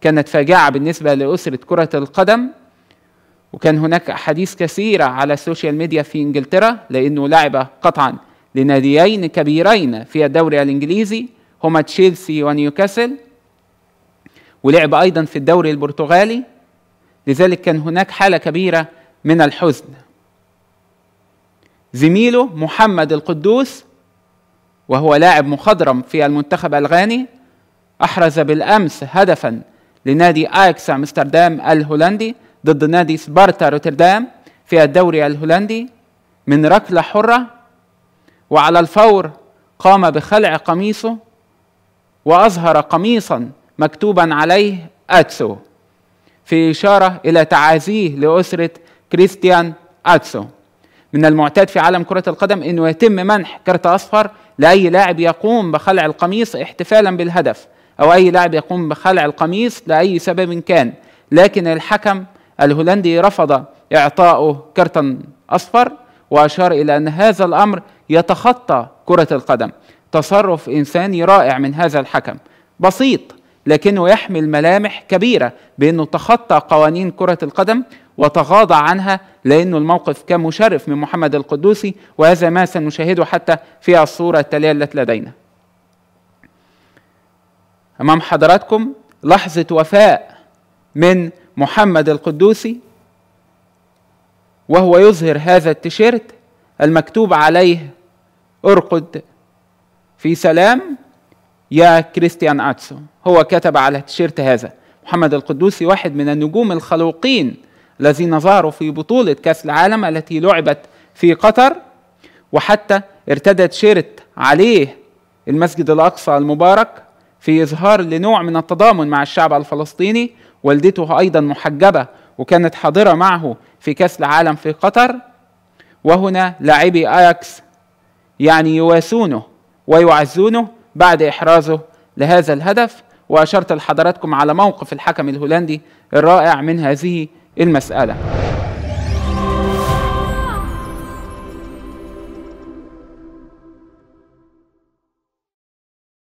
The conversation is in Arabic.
كانت فاجعة بالنسبة لأسرة كرة القدم وكان هناك أحاديث كثيرة على السوشيال ميديا في إنجلترا لأنه لعب قطعا لناديين كبيرين في الدوري الإنجليزي هما تشيلسي ونيوكاسل ولعب أيضا في الدوري البرتغالي لذلك كان هناك حالة كبيرة من الحزن زميله محمد القدوس وهو لاعب مخضرم في المنتخب الغاني أحرز بالأمس هدفا لنادي اياكس امستردام الهولندي ضد نادي سبارتا روتردام في الدوري الهولندي من ركلة حرة وعلى الفور قام بخلع قميصه وأظهر قميصا مكتوبا عليه أتسو في إشارة إلى تعازيه لأسرة كريستيان أتسو من المعتاد في عالم كرة القدم أنه يتم منح كرت أصفر لأي لاعب يقوم بخلع القميص احتفالا بالهدف أو أي لاعب يقوم بخلع القميص لأي سبب كان لكن الحكم الهولندي رفض إعطاؤه كرتا أصفر وأشار إلى أن هذا الأمر يتخطى كرة القدم تصرف إنساني رائع من هذا الحكم بسيط لكنه يحمل ملامح كبيرة بأنه تخطى قوانين كرة القدم وتغاضى عنها لأنه الموقف كان مشرف من محمد القدوسي وهذا ما سنشاهده حتى في الصورة التالية التي لدينا امام حضراتكم لحظه وفاء من محمد القدوسي وهو يظهر هذا التيشيرت المكتوب عليه ارقد في سلام يا كريستيان اتسو هو كتب على التيشيرت هذا محمد القدوسي واحد من النجوم الخلوقين الذين ظهروا في بطولة كأس العالم التي لعبت في قطر وحتى ارتدى تيشيرت عليه المسجد الأقصى المبارك في إظهار لنوع من التضامن مع الشعب الفلسطيني والدته أيضا محجبة وكانت حاضرة معه في كأس العالم في قطر وهنا لاعبي أياكس يعني يواسونه ويعزونه بعد إحرازه لهذا الهدف وأشرت لحضراتكم على موقف الحكم الهولندي الرائع من هذه المسألة